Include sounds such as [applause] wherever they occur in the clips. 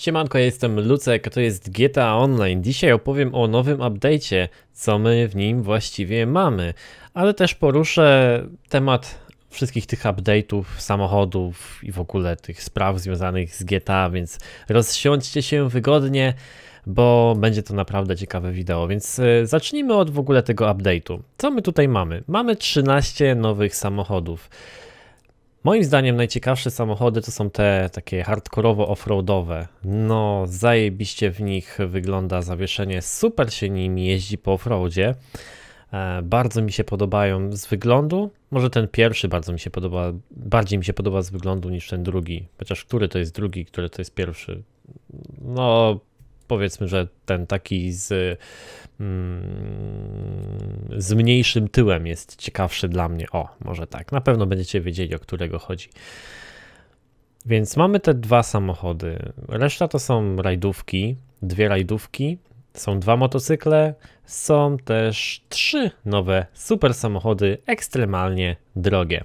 Siemanko, jestem Lucek, to jest GTA Online. Dzisiaj opowiem o nowym update'cie, co my w nim właściwie mamy, ale też poruszę temat wszystkich tych update'ów, samochodów i w ogóle tych spraw związanych z GTA, więc rozsiądźcie się wygodnie, bo będzie to naprawdę ciekawe wideo. Więc e, zacznijmy od w ogóle tego update'u. Co my tutaj mamy? Mamy 13 nowych samochodów. Moim zdaniem najciekawsze samochody to są te takie hardkorowo offroadowe. No, zajebiście w nich wygląda zawieszenie, super się nimi jeździ po offroadzie. E, bardzo mi się podobają z wyglądu. Może ten pierwszy bardzo mi się podoba, bardziej mi się podoba z wyglądu niż ten drugi. Chociaż który to jest drugi, który to jest pierwszy. No, powiedzmy, że ten taki z, mm, z mniejszym tyłem jest ciekawszy dla mnie. O, może tak. Na pewno będziecie wiedzieli, o którego chodzi. Więc mamy te dwa samochody. Reszta to są rajdówki, dwie rajdówki, są dwa motocykle, są też trzy nowe super samochody ekstremalnie drogie.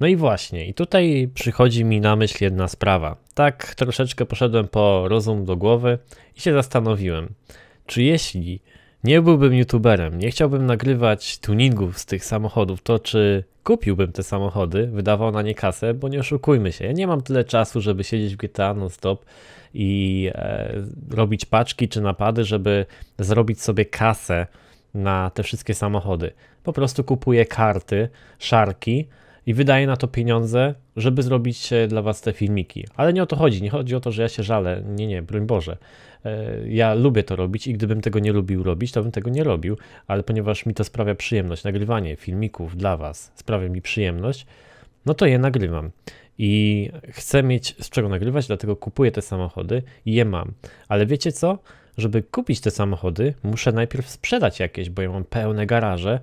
No i właśnie, i tutaj przychodzi mi na myśl jedna sprawa. Tak troszeczkę poszedłem po rozum do głowy i się zastanowiłem, czy jeśli nie byłbym youtuberem, nie chciałbym nagrywać tuningów z tych samochodów, to czy kupiłbym te samochody, wydawał na nie kasę, bo nie oszukujmy się, ja nie mam tyle czasu, żeby siedzieć w GTA non-stop i e, robić paczki czy napady, żeby zrobić sobie kasę na te wszystkie samochody. Po prostu kupuję karty, szarki, i wydaje na to pieniądze, żeby zrobić e, dla Was te filmiki. Ale nie o to chodzi, nie chodzi o to, że ja się żalę, nie, nie, broń Boże. E, ja lubię to robić i gdybym tego nie lubił robić, to bym tego nie robił, ale ponieważ mi to sprawia przyjemność, nagrywanie filmików dla Was sprawia mi przyjemność, no to je nagrywam. I chcę mieć z czego nagrywać, dlatego kupuję te samochody i je mam. Ale wiecie co? Żeby kupić te samochody, muszę najpierw sprzedać jakieś, bo ja mam pełne garaże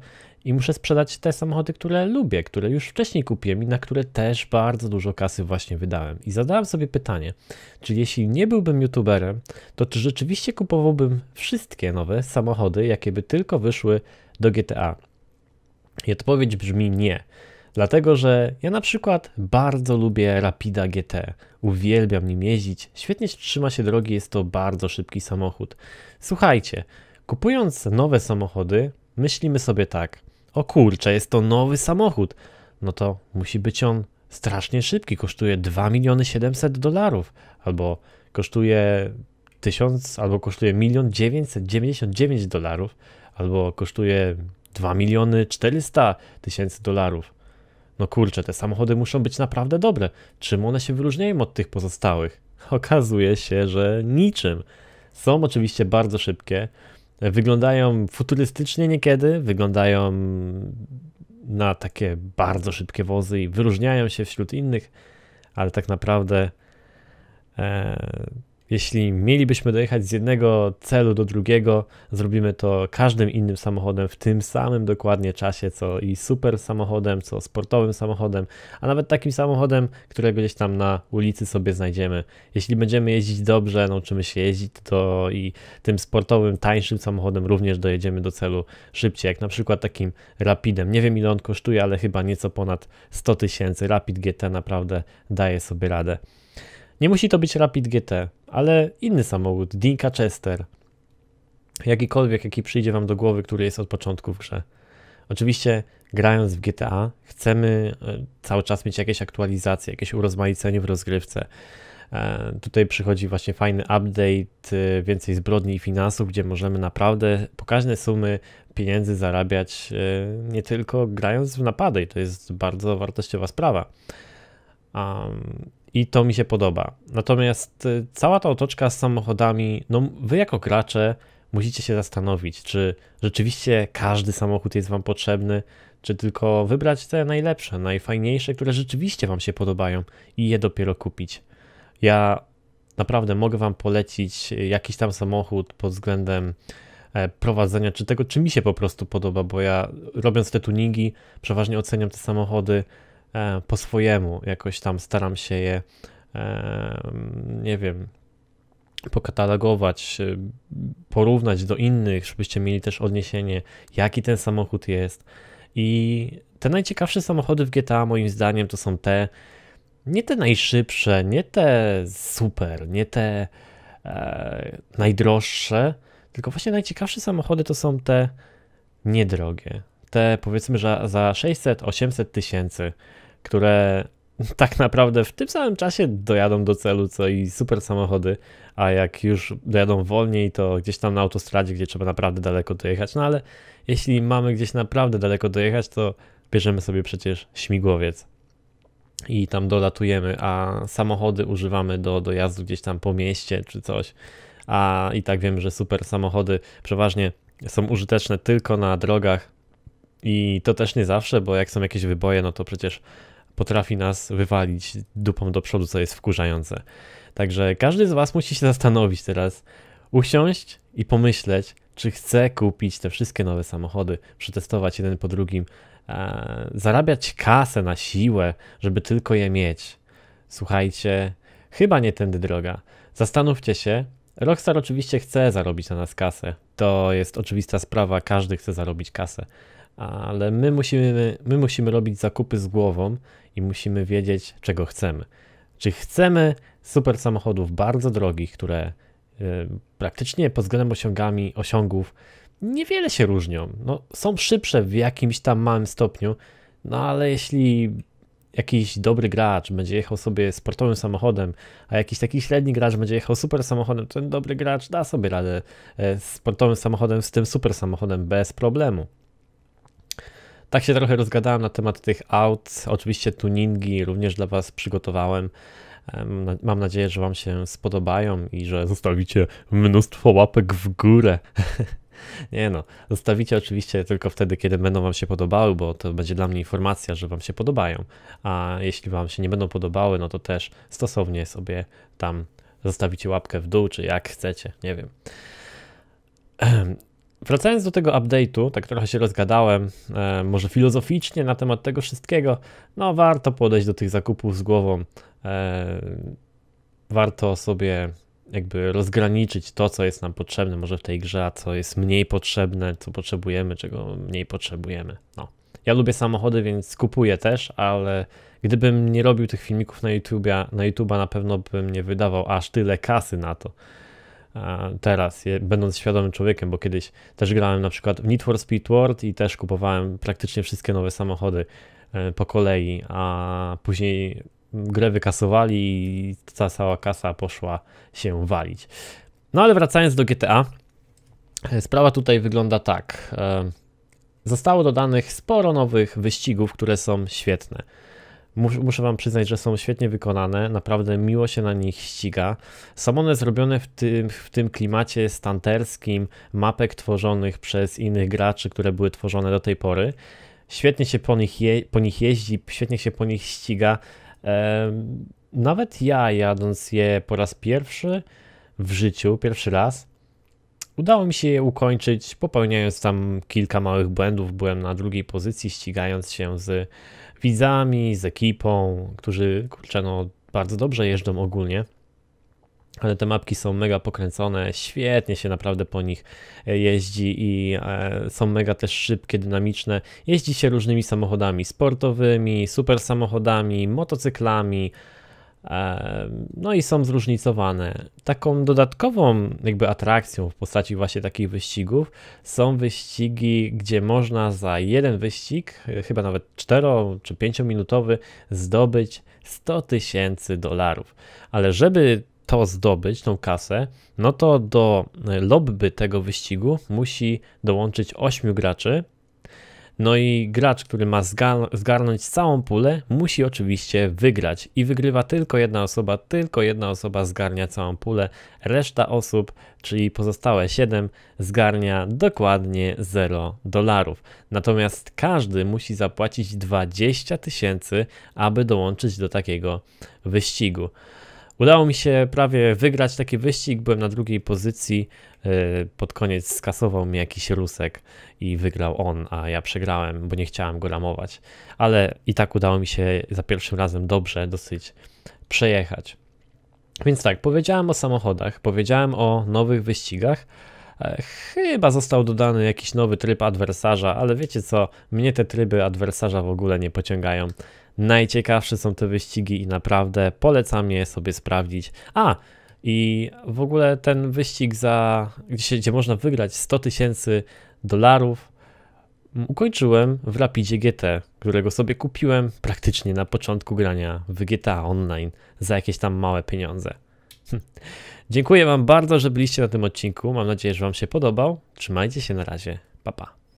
i muszę sprzedać te samochody, które lubię, które już wcześniej kupiłem i na które też bardzo dużo kasy właśnie wydałem. I zadałem sobie pytanie, czy jeśli nie byłbym youtuberem, to czy rzeczywiście kupowałbym wszystkie nowe samochody, jakie by tylko wyszły do GTA? I odpowiedź brzmi nie. Dlatego, że ja na przykład bardzo lubię Rapida GT. Uwielbiam nim jeździć. Świetnie trzyma się drogi, jest to bardzo szybki samochód. Słuchajcie, kupując nowe samochody, myślimy sobie tak. O kurczę, jest to nowy samochód. No to musi być on strasznie szybki. Kosztuje 2 miliony 700 dolarów. Albo kosztuje 1000, albo kosztuje 1 999 dolarów. Albo kosztuje 2 miliony 400 tysięcy dolarów. No kurczę, te samochody muszą być naprawdę dobre. Czym one się wyróżniają od tych pozostałych? [laughs] Okazuje się, że niczym. Są oczywiście bardzo szybkie, Wyglądają futurystycznie niekiedy, wyglądają na takie bardzo szybkie wozy i wyróżniają się wśród innych, ale tak naprawdę e, jeśli mielibyśmy dojechać z jednego celu do drugiego, zrobimy to każdym innym samochodem w tym samym dokładnie czasie, co i super samochodem, co sportowym samochodem, a nawet takim samochodem, którego gdzieś tam na ulicy sobie znajdziemy. Jeśli będziemy jeździć dobrze, nauczymy się jeździć, to i tym sportowym, tańszym samochodem również dojedziemy do celu szybciej, jak na przykład takim Rapidem. Nie wiem ile on kosztuje, ale chyba nieco ponad 100 tysięcy. Rapid GT naprawdę daje sobie radę. Nie musi to być Rapid GT ale inny samochód, Dinka Chester. Jakikolwiek, jaki przyjdzie Wam do głowy, który jest od początku w grze. Oczywiście, grając w GTA, chcemy e, cały czas mieć jakieś aktualizacje, jakieś urozmaicenie w rozgrywce. E, tutaj przychodzi właśnie fajny update, e, więcej zbrodni i finansów, gdzie możemy naprawdę pokaźne sumy pieniędzy zarabiać nie tylko grając w napady, to jest bardzo wartościowa sprawa. Um, i to mi się podoba. Natomiast y, cała ta otoczka z samochodami, no wy jako gracze musicie się zastanowić, czy rzeczywiście każdy samochód jest wam potrzebny, czy tylko wybrać te najlepsze, najfajniejsze, które rzeczywiście wam się podobają i je dopiero kupić. Ja naprawdę mogę wam polecić jakiś tam samochód pod względem e, prowadzenia, czy tego, czy mi się po prostu podoba, bo ja robiąc te tuningi, przeważnie oceniam te samochody E, po swojemu, jakoś tam staram się je, e, nie wiem, pokatalogować, e, porównać do innych, żebyście mieli też odniesienie, jaki ten samochód jest. I te najciekawsze samochody w GTA, moim zdaniem, to są te, nie te najszybsze, nie te super, nie te e, najdroższe, tylko właśnie najciekawsze samochody to są te niedrogie, te powiedzmy, że za 600-800 tysięcy, które [laughs] tak naprawdę w tym samym czasie dojadą do celu, co i super samochody, a jak już dojadą wolniej, to gdzieś tam na autostradzie, gdzie trzeba naprawdę daleko dojechać. No ale jeśli mamy gdzieś naprawdę daleko dojechać, to bierzemy sobie przecież śmigłowiec i tam dolatujemy, a samochody używamy do dojazdu gdzieś tam po mieście czy coś. A i tak wiem, że super samochody przeważnie są użyteczne tylko na drogach i to też nie zawsze, bo jak są jakieś wyboje, no to przecież potrafi nas wywalić dupą do przodu, co jest wkurzające. Także każdy z Was musi się zastanowić teraz, usiąść i pomyśleć, czy chce kupić te wszystkie nowe samochody, przetestować jeden po drugim, e, zarabiać kasę na siłę, żeby tylko je mieć. Słuchajcie, chyba nie tędy droga. Zastanówcie się. Rockstar oczywiście chce zarobić na nas kasę. To jest oczywista sprawa, każdy chce zarobić kasę ale my musimy, my musimy robić zakupy z głową i musimy wiedzieć, czego chcemy. Czy chcemy super samochodów bardzo drogich, które e, praktycznie pod względem osiągami, osiągów niewiele się różnią. No, są szybsze w jakimś tam małym stopniu, no ale jeśli jakiś dobry gracz będzie jechał sobie sportowym samochodem, a jakiś taki średni gracz będzie jechał super samochodem, ten dobry gracz da sobie radę z e, sportowym samochodem, z tym super samochodem bez problemu. Tak się trochę rozgadałem na temat tych aut. Oczywiście tuningi również dla Was przygotowałem. Mam nadzieję, że Wam się spodobają i że zostawicie mnóstwo łapek w górę. [laughs] Nie no, zostawicie oczywiście tylko wtedy, kiedy będą Wam się podobały, bo to będzie dla mnie informacja, że Wam się podobają. A jeśli Wam się nie będą podobały, no to też stosownie sobie tam zostawicie łapkę w dół, czy jak chcecie, nie wiem. [clears throat] Wracając do tego update'u, tak trochę się rozgadałem, e, może filozoficznie na temat tego wszystkiego, no warto podejść do tych zakupów z głową. E, warto sobie jakby rozgraniczyć to, co jest nam potrzebne może w tej grze, a co jest mniej potrzebne, co potrzebujemy, czego mniej potrzebujemy. No. Ja lubię samochody, więc kupuję też, ale gdybym nie robił tych filmików na YouTube'a, na YouTube'a na pewno bym nie wydawał aż tyle kasy na to. E, teraz, będąc świadomym człowiekiem, bo kiedyś też grałem na przykład w Need for Speed World i też kupowałem praktycznie wszystkie nowe samochody e, po kolei, a później grę wykasowali i ta cała kasa poszła się walić. No ale wracając do GTA, e, sprawa tutaj wygląda tak. Zostało dodanych sporo nowych wyścigów, które są świetne muszę wam przyznać, że są świetnie wykonane, naprawdę miło się na nich ściga. Są one zrobione w tym, w tym klimacie stanterskim, mapek tworzonych przez innych graczy, które były tworzone do tej pory. Świetnie się po nich, je, po nich jeździ, świetnie się po nich ściga. Ehm, nawet ja jadąc je po raz pierwszy w życiu, pierwszy raz, udało mi się je ukończyć, popełniając tam kilka małych błędów. Byłem na drugiej pozycji, ścigając się z widzami, z ekipą, którzy kurczę, no, bardzo dobrze jeżdżą ogólnie. Ale te mapki są mega pokręcone, świetnie się naprawdę po nich e, jeździ i e, są mega też szybkie, dynamiczne. Jeździ się różnymi samochodami sportowymi, super samochodami, motocyklami, no i są zróżnicowane. Taką dodatkową jakby atrakcją w postaci właśnie takich wyścigów są wyścigi, gdzie można za jeden wyścig, e, chyba nawet 4 czy 5 minutowy, zdobyć 100 tysięcy dolarów. Ale żeby to zdobyć, tą kasę, no to do lobby tego wyścigu musi dołączyć 8 graczy, no i gracz, który ma zgarnąć całą pulę, musi oczywiście wygrać. I wygrywa tylko jedna osoba, tylko jedna osoba zgarnia całą pulę. Reszta osób, czyli pozostałe 7, zgarnia dokładnie 0 dolarów. Natomiast każdy musi zapłacić 20 tysięcy, aby dołączyć do takiego wyścigu. Udało mi się prawie wygrać taki wyścig, byłem na drugiej pozycji, e, pod koniec skasował mi jakiś rusek i wygrał on, a ja przegrałem, bo nie chciałem go ramować. Ale i tak udało mi się za pierwszym razem dobrze dosyć przejechać. Więc tak, powiedziałem o samochodach, powiedziałem o nowych wyścigach. E, chyba został dodany jakiś nowy tryb adwersarza, ale wiecie co, mnie te tryby adwersarza w ogóle nie pociągają. Najciekawsze są te wyścigi i naprawdę polecam je sobie sprawdzić. A, i w ogóle ten wyścig, za, gdzie, gdzie można wygrać 100 tysięcy dolarów, ukończyłem w Rapidzie GT, którego sobie kupiłem praktycznie na początku grania w GTA Online za jakieś tam małe pieniądze. Hm. Dziękuję Wam bardzo, że byliście na tym odcinku. Mam nadzieję, że Wam się podobał. Trzymajcie się na razie. Pa, pa.